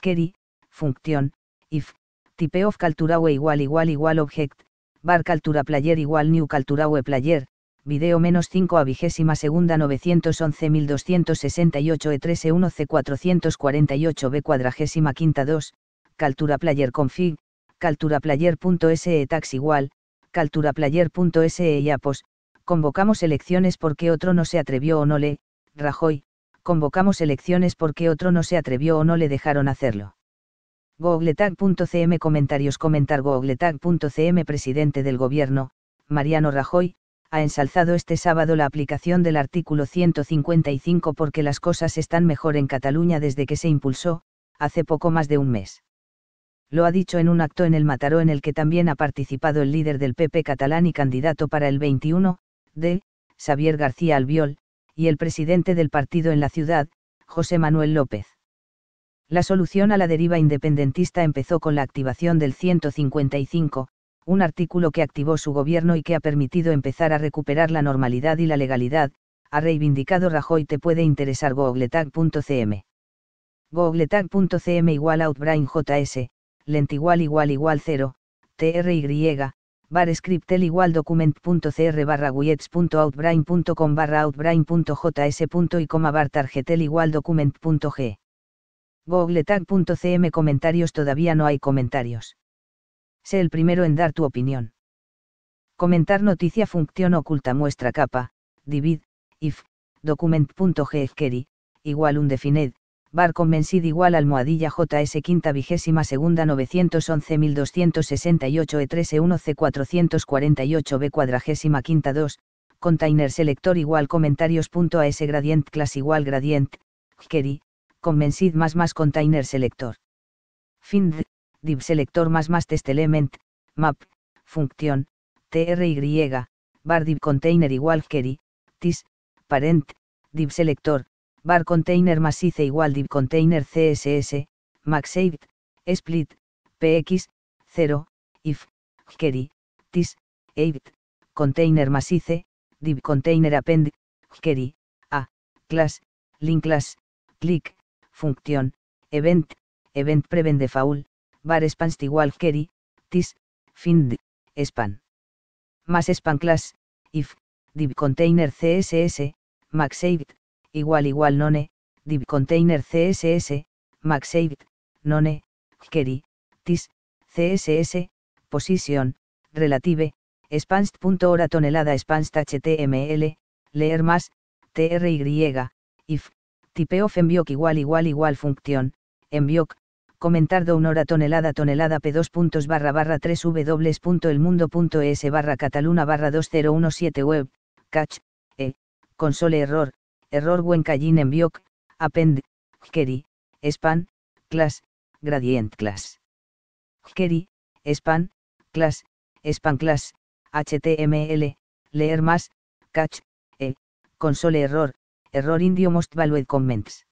query, función, if, type of culturawe igual igual igual object, bar cultura player igual new calturawe player, video menos 5 a vigésima segunda 911.268 e 131 e C448 B cuadragésima quinta 2, Caltura Player config, calturaplayer.se tax igual, calturaplayer.se e y apos, convocamos elecciones porque otro no se atrevió o no le, Rajoy, convocamos elecciones porque otro no se atrevió o no le dejaron hacerlo. Googletag.cm Comentarios Comentar Googletag.cm Presidente del Gobierno, Mariano Rajoy, ha ensalzado este sábado la aplicación del artículo 155 porque las cosas están mejor en Cataluña desde que se impulsó, hace poco más de un mes. Lo ha dicho en un acto en el Mataró en el que también ha participado el líder del PP catalán y candidato para el 21, de, Xavier García Albiol, y el presidente del partido en la ciudad, José Manuel López. La solución a la deriva independentista empezó con la activación del 155, un artículo que activó su gobierno y que ha permitido empezar a recuperar la normalidad y la legalidad, ha reivindicado Rajoy. Te puede interesar googletag.cm. googletag.cm igual outbrain js, lent igual igual igual 0, try, bar scriptel igual document.cr barra widgets.outbrain.com barra outbrain.js. y coma bar targetel igual document.g. tag.cm comentarios todavía no hay comentarios. Sé el primero en dar tu opinión. Comentar noticia función oculta muestra capa, divid, if, query, igual undefined, bar convencid igual almohadilla JS quinta vigésima segunda 911.268 E13 1C448 B cuadragésima quinta 2, container selector igual comentarios.as gradient class igual gradient, query, convencid más más container selector. Find, div selector más más test element, map, función, try, bar div container igual query, tis, parent, div selector, Bar Container masice igual Div Container CSS, MaxAid, Split, PX, 0, If, Query, TIS, Container masice Div Container Append, Query, A, Class, Link Class, Click, función, Event, Event Prevent Default, Bar Spans igual Query, this, Find, Span. Más Span Class, If, Div Container CSS, maxaved igual igual none, div container CSS, saved, none, query, tis, CSS, position, relative, expanst.ora tonelada spanst HTML, leer más, TRY, if, of envioc igual igual igual función, envioc, comentar una hora tonelada tonelada p2 puntos barra barra 3 www.elmundo.es barra cataluna barra 2017 web, catch, e, console error, Error when en bioc, append, query, span, class, gradient class. Query, span, class, span class, HTML, leer más, catch, e, console error, error indio most valued comments.